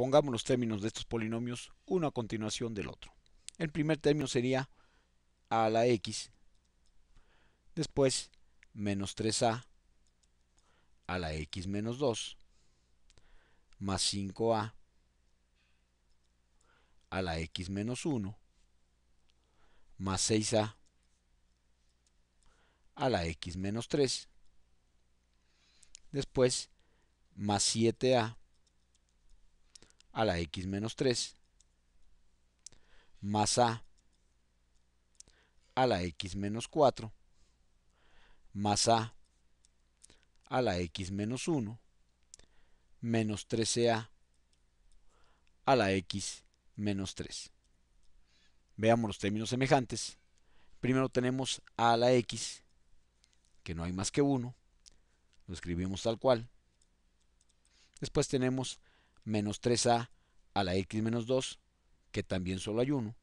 Pongamos los términos de estos polinomios uno a continuación del otro. El primer término sería a la x, después menos 3a a la x menos 2, más 5a a la x menos 1, más 6a a la x menos 3, después más 7a a la x menos 3 más a a la x menos 4 más a a la x menos 1 menos 13a a la x menos 3. Veamos los términos semejantes. Primero tenemos a la x, que no hay más que 1, lo escribimos tal cual. Después tenemos menos 3a a la x menos 2, que también solo hay 1,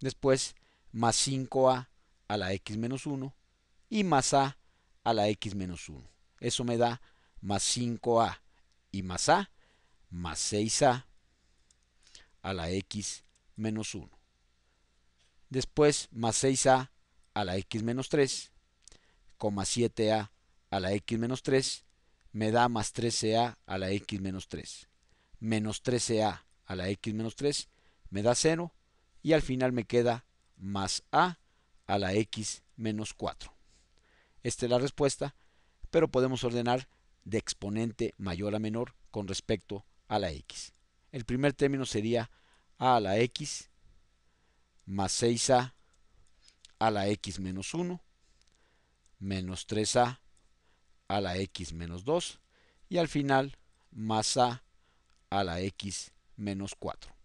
Después, más 5a a la x menos 1 y más a a la x menos 1. Eso me da más 5a y más a más 6a a la x menos 1. Después más 6a a la x menos 3, 7a a la x menos 3 me da más 13a e a la x menos 3. Menos 13a e a la x menos 3 me da 0 y al final me queda más a a la x menos 4. Esta es la respuesta, pero podemos ordenar de exponente mayor a menor con respecto a la x. El primer término sería a a la x más 6a a la x menos 1 menos 3a a la x menos 2 y al final más a a la x menos 4.